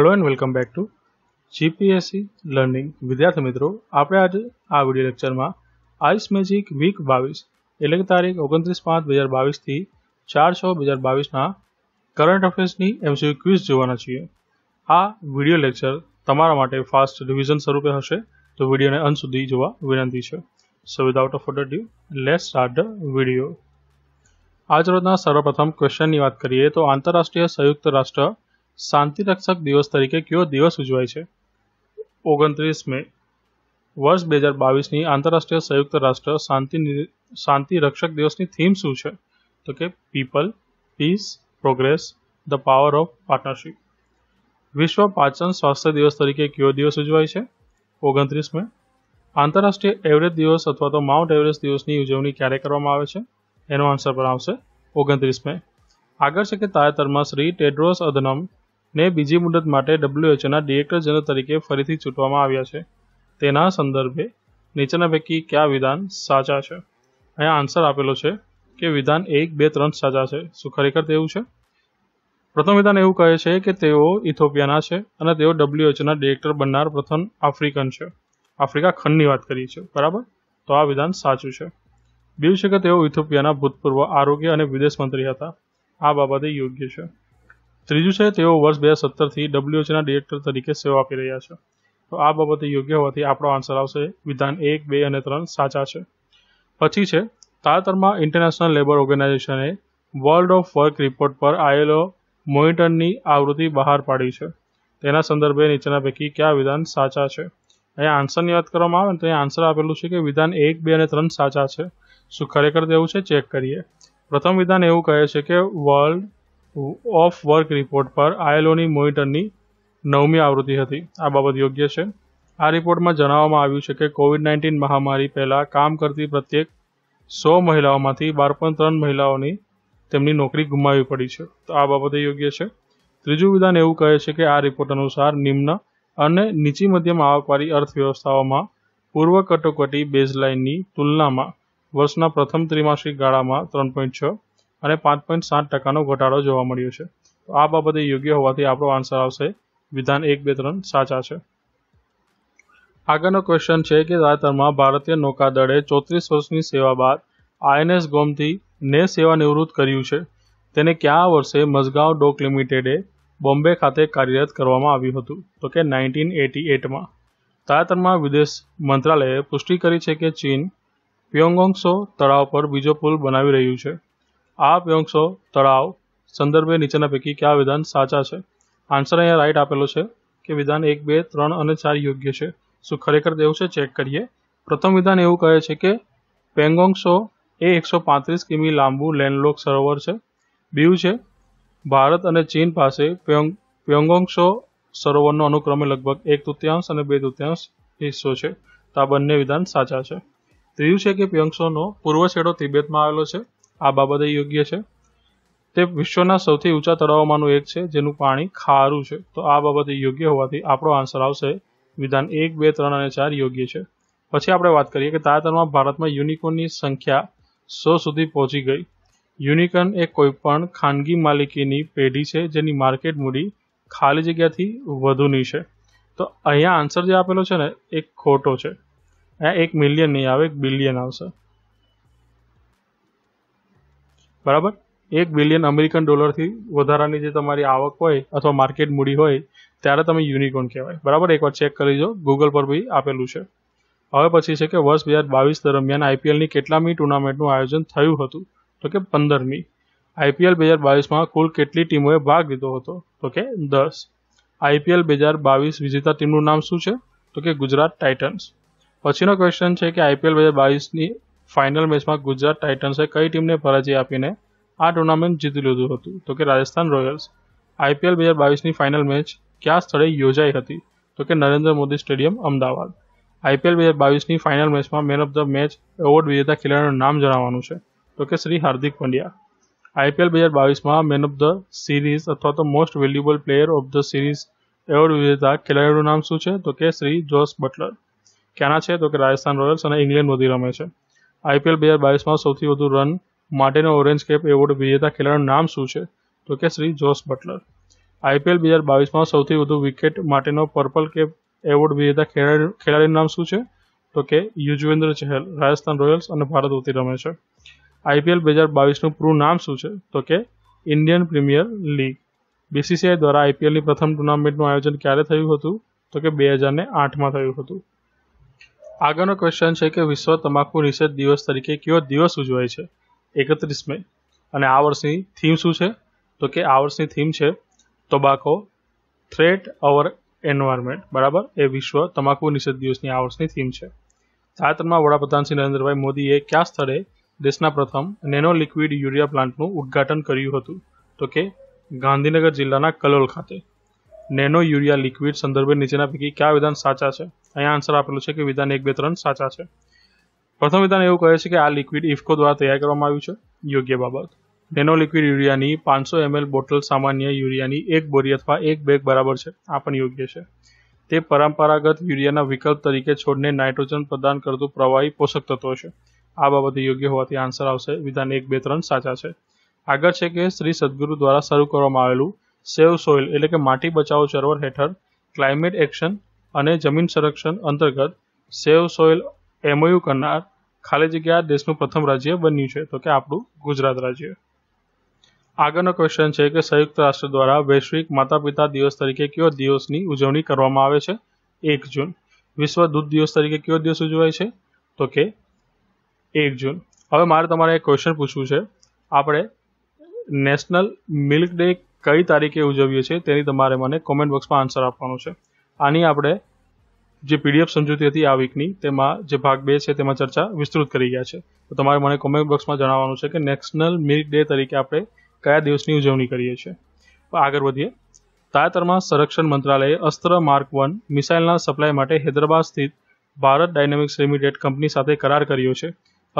hello and welcome back to GPSC learning વિદ્યાર્થી મિત્રો આપણે આજે આ વિડીયો લેક્ચરમાં આઈસ મેજિક વીક બાવીસ એટલે કે તારીખ ઓગણત્રીસ પાંચ બે હજાર બાવીસથી ચાર છ બે હજાર બાવીસના કરંટ અફેર્સની એમસીયુ ક્વિઝ જોવાના છીએ આ વિડીયો લેક્ચર તમારા માટે ફાસ્ટ રિવિઝન સ્વરૂપે હશે તો વિડીયોને અંત સુધી જોવા વિનંતી છે so without of further due less start the video આજ રોજના સર્વપ્રથમ ક્વેશ્ચનની વાત કરીએ તો આંતરરાષ્ટ્રીય સંયુક્ત રાષ્ટ્ર શાંતિરક્ષક દિવસ તરીકે કયો દિવસ ઉજવાય છે ઓગણત્રીસ મે વર્ષ બે હજાર બાવીસની આંતરરાષ્ટ્રીય સંયુક્ત રાષ્ટ્ર શાંતિ શાંતિરક્ષક દિવસની થીમ શું છે તો કે people peace progress the power of partnership વિશ્વ પાચન સ્વાસ્થ્ય દિવસ તરીકે કયો દિવસ ઉજવાય છે ઓગણત્રીસ મે આંતરરાષ્ટ્રીય એવરેજ દિવસ અથવા તો માઉન્ટ એવરેસ્ટ દિવસની ઉજવણી ક્યારે કરવામાં આવે છે એનો આન્સર પણ આવશે ઓગણત્રીસ મે આગળ છે કે તાજેતરમાં શ્રી ટેડ્રોસ અધનમ ને બીજી મુદત માટે ડબ્લ્યુએચઓના ડિરેક્ટર જનરલ તરીકે ફરીથી ચૂંટવામાં આવ્યા છે તેના સંદર્ભે નીચેના પૈકી કયા વિધાન સાચા છે અહીંયા આન્સર આપેલો છે કે વિધાન એક બે ત્રણ સાચા છે શું ખરેખર તેવું છે પ્રથમ વિધાન એવું કહે છે કે તેઓ ઇથોપિયાના છે અને તેઓ ડબ્લ્યુએચઓના ડિરેક્ટર બનનાર પ્રથમ આફ્રિકન છે આફ્રિકા ખંડની વાત કરી છે બરાબર તો આ વિધાન સાચું છે બીજું છે કે તેઓ ઇથોપિયાના ભૂતપૂર્વ આરોગ્ય અને વિદેશ મંત્રી હતા આ બાબતે યોગ્ય છે ત્રીજું છે તેઓ વર્ષ બે હજાર સત્તરથી ડબ્લ્યુએચના ડિરેક્ટર તરીકે સેવા આપી રહ્યા છે તો આ બાબતે યોગ્ય હોવાથી આપણો આન્સર આવશે વિધાન એક બે અને ત્રણ સાચા છે પછી છે તાજેતરમાં ઇન્ટરનેશનલ લેબર ઓર્ગેનાઇઝેશને વર્લ્ડ ઓફ વર્ક રિપોર્ટ પર આવેલો મોનિટરની આવૃત્તિ બહાર પાડી છે તેના સંદર્ભે નીચેના પૈકી કયા વિધાન સાચા છે અહીંયા આન્સરની વાત કરવામાં આવે ને તો અહીંયા આન્સર આપેલું છે કે વિધાન એક બે અને ત્રણ સાચા છે શું ખરેખર તેવું છે ચેક કરીએ પ્રથમ વિધાન એવું કહે છે કે વર્લ્ડ ઓફ વર્ક રિપોર્ટ પર આઈએલઓની મોનિટરની નવમી આવૃત્તિ હતી આ બાબત યોગ્ય છે આ રિપોર્ટમાં જણાવવામાં આવ્યું છે કે કોવિડ નાઇન્ટીન મહામારી પહેલાં કામ કરતી પ્રત્યેક સો મહિલાઓમાંથી બાર પણ ત્રણ મહિલાઓની તેમની નોકરી ગુમાવી પડી છે તો આ બાબતે યોગ્ય છે ત્રીજું વિધાન એવું કહે છે કે આ રિપોર્ટ અનુસાર નિમ્ન અને નીચી મધ્યમ આવકવાળી અર્થવ્યવસ્થાઓમાં પૂર્વ કટોકટી બેઝલાઇનની તુલનામાં વર્ષના પ્રથમ ત્રિમાસિક ગાળામાં ત્રણ પોઈન્ટ છ અને પાંચ પોઈન્ટ સાત ટકાનો ઘટાડો જોવા મળ્યો છે તો આ બાબતે યોગ્ય હોવાથી આપણો આન્સર આવશે વિધાન એક બે ત્રણ સાચા છે આગળનો ક્વેશ્ચન છે કે તાજેતરમાં ભારતીય નૌકાદળે ચોત્રીસ વર્ષની સેવા બાદ આઈએનએસ ગોમથી ને સેવાનિવૃત્ત કર્યું છે તેને કયા વર્ષે મઝગાવ ડોક લિમિટેડે બોમ્બે ખાતે કાર્યરત કરવામાં આવ્યું હતું તો કે નાઇન્ટીન એટી એટમાં તાજેતરમાં વિદેશ મંત્રાલયે પુષ્ટિ કરી છે કે ચીન પ્યોંગોંગસો તળાવ પર બીજો પુલ બનાવી રહ્યું છે આ પ્યોંગસો તળાવ સંદર્ભે નીચેના પૈકી કયા વિધાન સાચા છે આન્સર અહીંયા રાઈટ આપેલો છે કે વિધાન એક બે ત્રણ અને ચાર યોગ્ય છે શું ખરેખર તેવું છે ચેક કરીએ પ્રથમ વિધાન એવું કહે છે કે પેંગોંગસો એ એકસો પાંત્રીસ કિમી લાંબુ લેન્ડલોક સરોવર છે બીયું છે ભારત અને ચીન પાસે પ્યોંગ પ્યોંગોંગસો સરોવરનો અનુક્રમે લગભગ એક તૃતીયાંશ અને બે તૃતીયાંશ હિસ્સો છે તો આ બંને વિધાન સાચા છે ત્રીજું છે કે પ્યોંગસોનો પૂર્વ છેડો તિબેટમાં આવેલો છે આ બાબતે યોગ્ય છે તે વિશ્વના સૌથી ઊંચા તળાવોમાંનું એક છે જેનું પાણી ખારું છે તો આ બાબતે યોગ્ય હોવાથી આપણો આન્સર આવશે વિધાન એક બે ત્રણ અને ચાર યોગ્ય છે પછી આપણે વાત કરીએ કે તાજેતરમાં ભારતમાં યુનિકોનની સંખ્યા સો સુધી પહોંચી ગઈ યુનિકોન એ કોઈપણ ખાનગી માલિકીની પેઢી છે જેની માર્કેટ મૂડી ખાલી જગ્યાથી વધુની છે તો અહીંયા આન્સર જે આપેલો છે ને એ ખોટો છે અહીંયા એક મિલિયન નહીં આવે એક બિલિયન આવશે બરાબર એક બિલિયન અમેરિકન ડોલરથી વધારાની જે તમારી આવક હોય અથવા માર્કેટ મૂડી હોય ત્યારે તમે યુનિકોર્ન કહેવાય બરાબર એકવાર ચેક કરી જો ગૂગલ પર બી આપેલું છે હવે પછી છે કે વર્ષ બે હજાર બાવીસ દરમિયાન આઈપીએલની કેટલામી ટુર્નામેન્ટનું આયોજન થયું હતું તો કે પંદરમી આઈપીએલ બે હજાર બાવીસમાં કુલ કેટલી ટીમોએ ભાગ લીધો હતો તો કે દસ આઈપીએલ બે હજાર બાવીસ વિજેતા ટીમનું નામ શું છે તો કે ગુજરાત ટાઇટન્સ પછીનો ક્વેશ્ચન છે કે આઈપીએલ બે હજાર બાવીસની ફાઇનલ મેચમાં ગુજરાત ટાઇટન્સે કઈ ટીમને પરાજય આપીને આ ટુર્નામેન્ટ જીતી લીધું હતું તો કે રાજસ્થાન રોયલ્સ આઈપીએલ બે હજાર બાવીસની ફાઇનલ મેચ કયા સ્થળે યોજાઈ હતી તો કે નરેન્દ્ર મોદી સ્ટેડિયમ અમદાવાદ આઈપીએલ બે હજાર બાવીસની ફાઇનલ મેચમાં man of the match award વિજેતા ખેલાડીનું નામ જણાવવાનું છે તો કે શ્રી હાર્દિક પંડ્યા આઈપીએલ બે હજાર બાવીસમાં મેન ઓફ ધ સિરીઝ અથવા તો most valuable player of the series award વિજેતા ખેલાડીનું નામ શું છે તો કે શ્રી જોસ બટલર ક્યાંના છે તો કે રાજસ્થાન રોયલ્સ અને ઇંગ્લેન્ડ વધી રમે છે આઈપીએલ બે હજાર બાવીસમાં સૌથી વધુ રન માટેનો ઓરેન્જ કેપ એવોર્ડ વિજેતા ખેલાડીનું નામ શું છે તો કે શ્રી જોસ બટલર આઈપીએલ બે હજાર બાવીસમાં સૌથી વધુ વિકેટ માટેનો પર્પલ કેપ એવોર્ડ વિજેતા ખેલાડી ખેલાડીનું નામ શું છે તો કે યુજવેન્દ્ર ચહલ રાજસ્થાન રોયલ્સ અને ભારત વતી રમે છે આઈપીએલ બે હજાર બાવીસનું પૂરું નામ શું છે તો કે ઇન્ડિયન પ્રીમિયર લીગ બીસીસીઆઈ દ્વારા આઈપીએલની પ્રથમ ટુર્નામેન્ટનું આયોજન ક્યારે થયું હતું તો કે બે હજારને આઠમાં થયું હતું આગળનો ક્વેશ્ચન છે કે વિશ્વ તમાકુ નિષેધ દિવસ તરીકે કયો દિવસ ઉજવાય છે એકત્રીસ મે અને આ વર્ષની થીમ શું છે તો કે આ વર્ષની થીમ છે તબાકો થ્રેટ અવર એન્વાયરમેન્ટ બરાબર એ વિશ્વ તમાકુ નિષેધ દિવસની આ વર્ષની થીમ છે તાજેતરમાં વડાપ્રધાન શ્રી નરેન્દ્રભાઈ મોદીએ કયા સ્થળે દેશના પ્રથમ નેનો લિક્વિડ યુરિયા પ્લાન્ટનું ઉદ્ઘાટન કર્યું હતું તો કે ગાંધીનગર જિલ્લાના કલોલ ખાતે નેનો યુરિયા લિક્વિડ સંદર્ભે નીચેના પૈકી કયા વિધાન સાચા છે અહીંયા આન્સર આપેલું છે કે વિધાન એક બે ત્રણ સાચા છે પ્રથમ વિધાન એવું કહે છે કે આ લિક્વિડ ઇફકો દ્વારા તૈયાર કરવામાં આવ્યું છે યોગ્ય બાબત નેનો લિક્વિડ યુરિયાની પાંચસો એમએલ બોટલ સામાન્ય યુરિયાની એક બોરી અથવા એક બેગ બરાબર છે આ પણ યોગ્ય છે તે પરંપરાગત યુરિયાના વિકલ્પ તરીકે છોડને નાઇટ્રોજન પ્રદાન કરતું પ્રવાહી પોષક તત્વ છે આ બાબતે યોગ્ય હોવાથી આન્સર આવશે વિધાન એક બે ત્રણ સાચા છે આગળ છે કે શ્રી સદગુરુ દ્વારા શરૂ કરવામાં આવેલું સેવ સોઇલ એટલે કે માટી બચાવો ચળવળ હેઠળ ક્લાઇમેટ એક્શન અને જમીન સંરક્ષણ અંતર્ગત સેવ સોઇલ એમઓયુ કરનાર ખાલી જગ્યા દેશનું પ્રથમ રાજ્ય બન્યું છે તો કે આપણું ગુજરાત રાજ્ય આગળનો ક્વેશ્ચન છે કે સંયુક્ત રાષ્ટ્ર દ્વારા વૈશ્વિક માતા પિતા દિવસ તરીકે કયો દિવસની ઉજવણી કરવામાં આવે છે એક જૂન વિશ્વ દૂધ દિવસ તરીકે કયો દિવસ ઉજવાય છે તો કે એક જૂન હવે મારે તમારે એક ક્વેશ્ચન પૂછવું છે આપણે નેશનલ મિલ્ક ડે કઈ તારીખે ઉજવીએ છીએ તેની તમારે મને કોમેન્ટ બોક્સમાં આન્સર આપવાનો છે આની આપણે જે પીડીએફ સમજૂતી હતી આ વીકની તેમાં જે ભાગ બે છે તેમાં ચર્ચા વિસ્તૃત કરી ગયા છે તો તમારે મને કોમેન્ટ બોક્સમાં જણાવવાનું છે કે નેશનલ મિલ્ક ડે તરીકે આપણે કયા દિવસની ઉજવણી કરીએ છીએ આગળ વધીએ તાજેતરમાં સંરક્ષણ મંત્રાલયે અસ્ત્ર માર્ક વન મિસાઇલના સપ્લાય માટે હૈદરાબાદ સ્થિત ભારત ડાયનેમિક્સ લિમિટેડ કંપની સાથે કરાર કર્યો છે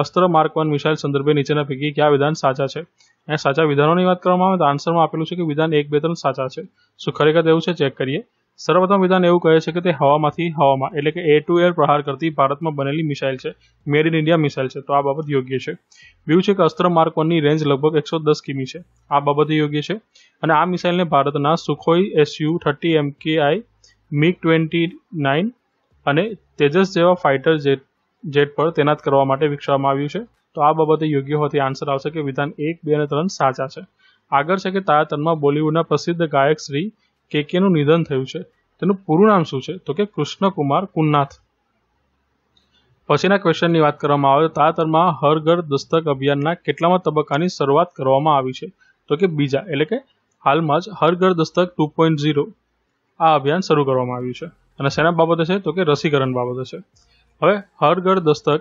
અસ્ત્ર માર્ક વન મિસાઇલ સંદર્ભે નીચેના પૈકી કયા વિધાન સાચા છે અને સાચા વિધાનોની વાત કરવામાં આવે તો આન્સરમાં આપેલું છે કે વિધાન એક બે ત્રણ સાચા છે શું ખરેખર એવું છે ચેક કરીએ સર્વપ્રથમ વિધાન એવું કહે છે કે તે હવામાંથી હવામાં એટલે કે એર ટુ એર પ્રહાર કરતી ભારતમાં બનેલી મિસાઇલ છે મેડ ઇન ઇન્ડિયા મિસાઇલ છે તો આ બાબત યોગ્ય છે બીજું છે કે અસ્ત્ર માર્ક વનની રેન્જ લગભગ એકસો દસ કિમી છે આ બાબતે યોગ્ય છે અને આ મિસાઇલને ભારતના સુખોઈ એસયુ થર્ટી એમ કે આઈ મિગ ટ્વેન્ટી નાઇન અને તેજસ જેવા ફાઇટર જેટ જેટ પર તૈનાત કરવા માટે વિકસાવવામાં આવ્યું છે તો આ બાબતે યોગ્ય હોવાથી આન્સર આવશે કે વિધાન એક બે અને ત્રણ સાચા છે આગળ છે કે તાજેતરમાં બોલિવૂડના પ્રસિદ્ધ ગાયક શ્રી કે કેનું નિધન થયું છે તેનું પૂરું નામ શું છે તો કે કૃષ્ણકુમાર કુન્નાથ પછીના ક્વેશ્ચનની વાત કરવામાં આવે તો તાજેતરમાં હર ઘર દસ્તક અભિયાનના કેટલામાં તબક્કાની શરૂઆત કરવામાં આવી છે તો કે બીજા એટલે કે હાલમાં જ હર ઘર દસ્તક ટુ પોઈન્ટ ઝીરો આ અભિયાન શરૂ કરવામાં આવ્યું છે અને શેના બાબતે છે તો કે રસીકરણ બાબતે છે હવે હર ઘર દસ્તક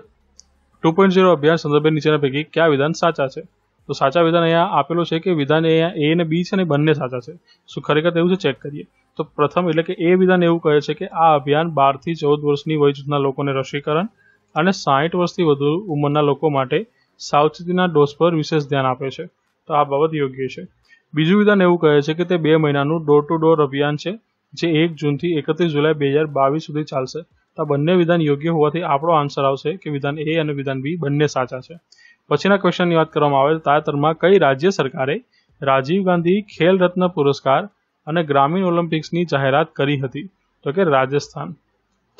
ટુ પોઈન્ટ ઝીરો અભિયાન સંદર્ભે નીચેના પૈકી કયા વિધાન સાચા છે તો સાચા વિધાન અહીંયા આપેલો છે કે વિધાન અહીંયા એ અને બી છે ને બંને સાચા છે શું ખરેખર એવું છે ચેક કરીએ તો પ્રથમ એટલે કે એ વિધાન એવું કહે છે કે આ અભિયાન બારથી ચૌદ વર્ષની વય જૂથના લોકોને રસીકરણ અને સાહીઠ વર્ષથી વધુ ઉંમરના લોકો માટે સાવચેતીના ડોઝ પર વિશેષ ધ્યાન આપે છે તો આ બાબત યોગ્ય છે બીજું વિધાન એવું કહે છે કે તે બે મહિનાનું ડોર ટુ ડોર અભિયાન છે જે એક જૂનથી એકત્રીસ જુલાઈ બે હજાર બાવીસ સુધી ચાલશે તો આ બંને વિધાન યોગ્ય હોવાથી આપણો આન્સર આવશે કે વિધાન એ અને વિધાન બી બંને સાચા છે પછીના ક્વેશ્ચનની વાત કરવામાં આવે તો તાજેતરમાં કઈ રાજ્ય સરકારે રાજીવ ગાંધી ખેલ રત્ન પુરસ્કાર અને ગ્રામીણ ઓલિમ્પિક્સની જાહેરાત કરી હતી તો કે રાજસ્થાન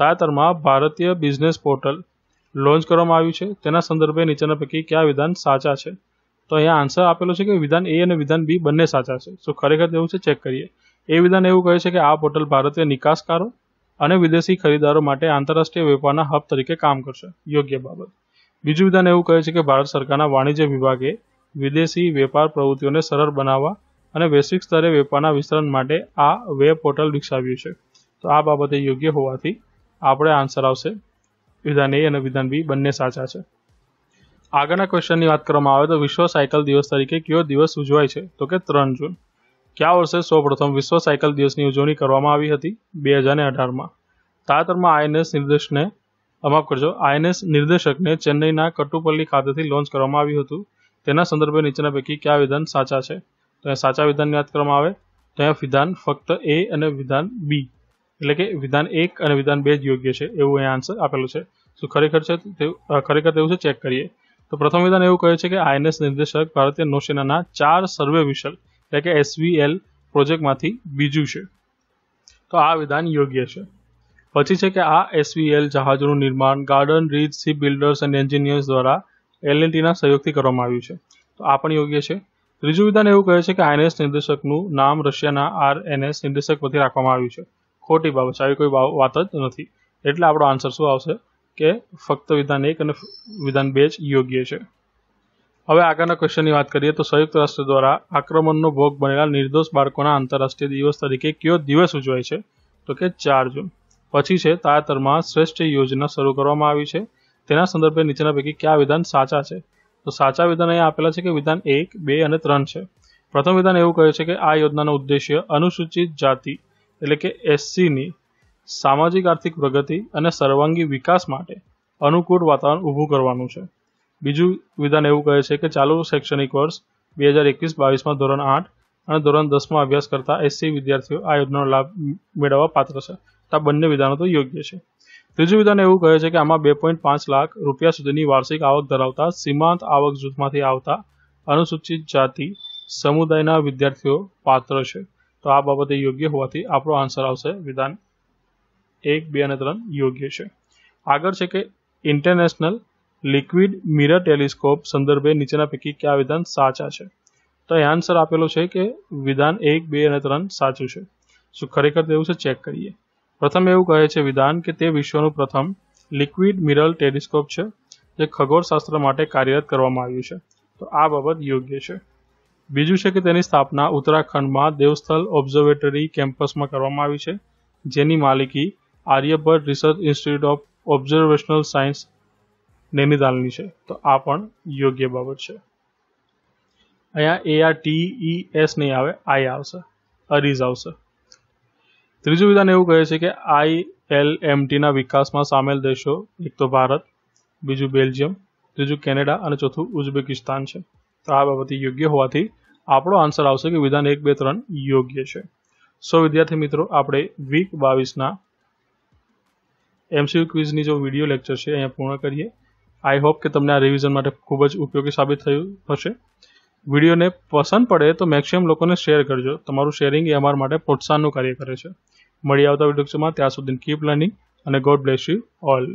તાજેતરમાં ભારતીય બિઝનેસ પોર્ટલ લોન્ચ કરવામાં આવ્યું છે તેના સંદર્ભે નીચેના પૈકી કયા વિધાન સાચા છે તો અહીંયા આન્સર આપેલો છે કે વિધાન એ અને વિધાન બી બંને સાચા છે શું ખરેખર એવું છે ચેક કરીએ એ વિધાન એવું કહે છે કે આ પોર્ટલ ભારતીય નિકાસકારો અને વિદેશી ખરીદારો માટે આંતરરાષ્ટ્રીય વેપારના હબ તરીકે કામ કરશે યોગ્ય બાબત બીજું વિધાન એવું કહે છે કે ભારત સરકારના વાણિજ્ય વિભાગે વિદેશી વેપાર પ્રવૃત્તિઓને સરળ બનાવવા અને વૈશ્વિક સ્તરે વેપારના વિસ્તરણ માટે આ વેબ પોર્ટલ વિકસાવ્યું છે તો આ બાબતે યોગ્ય હોવાથી આપણે આન્સર આવશે વિધાન એ અને વિધાન બી બંને સાચા છે આગળના ક્વેશ્ચનની વાત કરવામાં આવે તો વિશ્વ સાયકલ દિવસ તરીકે કયો દિવસ ઉજવાય છે તો કે ત્રણ જૂન કયા વર્ષે સૌપ્રથમ વિશ્વ સાયકલ દિવસની ઉજવણી કરવામાં આવી હતી બે હજાર અઢારમાં તાજેતરમાં આઈએનએસ નિર્દેશને માફ કરજો આઈએનએસ નિર્દેશકને ચેન્નઈના કટુપલ્લી ખાતેથી લોન્ચ કરવામાં આવ્યું હતું તેના સંદર્ભે નીચેના પૈકી કયા વિધાન સાચા છે તો અહીંયા સાચા વિધાનની યાદ કરવામાં આવે તો અહીંયા વિધાન ફક્ત એ અને વિધાન બી એટલે કે વિધાન એક અને વિધાન બે જ યોગ્ય છે એવું અહીંયા આન્સર આપેલું છે શું ખરેખર છે ખરેખર તેવું છે ચેક કરીએ તો પ્રથમ વિધાન એવું કહે છે કે આઈએનએસ નિર્દેશક ભારતીય નૌસેનાના ચાર સર્વે વિશલ એટલે કે એસવીએલ પ્રોજેક્ટમાંથી બીજું છે તો આ વિધાન યોગ્ય છે પછી છે કે આ એસવીએલ જહાજનું નિર્માણ ગાર્ડન રીચ સી બિલ્ડર્સ અને એન્જિનિયર્સ દ્વારા એલએનટીના સહયોગથી કરવામાં આવ્યું છે તો આ પણ યોગ્ય છે ત્રીજું વિધાન એવું કહે છે કે આઈએનએસ નિર્દેશકનું નામ રશિયાના આર એનએસ નિર્દેશક પરથી રાખવામાં આવ્યું છે ખોટી બાબત છે આવી કોઈ વાત જ નથી એટલે આપણો આન્સર શું આવશે કે ફક્ત વિધાન એક અને વિધાન બે જ યોગ્ય છે હવે આગળના ક્વેશ્ચનની વાત કરીએ તો સંયુક્ત રાષ્ટ્ર દ્વારા આક્રમણનો ભોગ બનેલા નિર્દોષ બાળકોના આંતરરાષ્ટ્રીય દિવસ તરીકે કયો દિવસ ઉજવાય છે તો કે ચાર જૂન પછી છે તાજેતરમાં શ્રેષ્ઠ યોજના શરૂ કરવામાં આવી છે તેના સંદર્ભે નીચેના પૈકી કયા વિધાન સાચા છે તો સાચા વિધાન અહીંયા આપેલા છે કે વિધાન એક બે અને ત્રણ છે પ્રથમ વિધાન એવું કહે છે કે આ યોજનાનો ઉદ્દેશ્ય અનુસૂચિત જાતિ એટલે કે એસસીની સામાજિક આર્થિક પ્રગતિ અને સર્વાંગી વિકાસ માટે અનુકૂળ વાતાવરણ ઊભું કરવાનું છે બીજું વિધાન એવું કહે છે કે ચાલુ શૈક્ષણિક વર્ષ બે હજાર એકવીસ બાવીસમાં ધોરણ આઠ અને ધોરણ દસમાં અભ્યાસ કરતા એસસી વિદ્યાર્થીઓ આ યોજનાનો લાભ મેળવવા પાત્ર છે તો આ બંને વિધાનો તો યોગ્ય છે ત્રીજું વિધાન એવું કહે છે કે આમાં બે પોઈન્ટ પાંચ લાખ રૂપિયા સુધીની વાર્ષિક આવક ધરાવતા સીમાંત આવક જૂથમાંથી આવતા અનુસૂચિત જાતિ સમુદાયના વિદ્યાર્થીઓ પાત્ર છે તો આ બાબતે યોગ્ય હોવાથી આપણો આન્સર આવશે વિધાન એક બે અને ત્રણ યોગ્ય છે આગળ છે કે ઇન્ટરનેશનલ લિક્વિડ મિરર ટેલિસ્કોપ સંદર્ભે નીચેના પૈકી કયા વિધાન સાચા છે તો એ આન્સર આપેલો છે કે વિધાન એક બે અને ત્રણ સાચું છે શું ખરેખર તેવું છે ચેક કરીએ પ્રથમ એવું કહે છે વિધાન કે તે વિશ્વનું પ્રથમ લિક્વિડ મિરલ ટેલિસ્કોપ છે જે ખગોળશાસ્ત્ર માટે કાર્યરત કરવામાં આવ્યું છે તો આ બાબત યોગ્ય છે બીજું છે કે તેની સ્થાપના ઉત્તરાખંડમાં દેવસ્થલ ઓબ્ઝર્વેટરી કેમ્પસમાં કરવામાં આવી છે જેની માલિકી Aryabhatta Research Institute of Observational Sciences નૈનીતાલની છે તો આ પણ યોગ્ય બાબત છે અહીંયા A R T E S નહીં આવે આઈ આવશે અરીઝ આવશે ત્રીજું વિધાન એવું કહે છે કે આઈએલએમટીના વિકાસમાં સામેલ દેશો એક તો ભારત બીજું બેલ્જિયમ ત્રીજું કેનેડા અને ચોથું ઉઝબેકિસ્તાન છે તો આ બાબતે યોગ્ય હોવાથી આપણો આન્સર આવશે કે વિધાન એક બે ત્રણ યોગ્ય છે સો વિદ્યાર્થી મિત્રો આપણે વીક બાવીસના એમસીયુ ક્વિઝની જો વિડીયો લેક્ચર છે અહીંયા પૂર્ણ કરીએ આઈ હોપ કે તમને આ રિવિઝન માટે ખૂબ જ ઉપયોગી સાબિત થયું હશે વિડીયોને પસંદ પડે તો મેક્સિમમ લોકોને શેર કરજો તમારું શેરિંગ એ અમારા માટે પ્રોત્સાહનનું કાર્ય કરે છે મળી આવતા વિડીયોમાં ત્યાં સુધી કીપ લર્નિંગ અને ગોડ બ્લેસ યુ ઓલ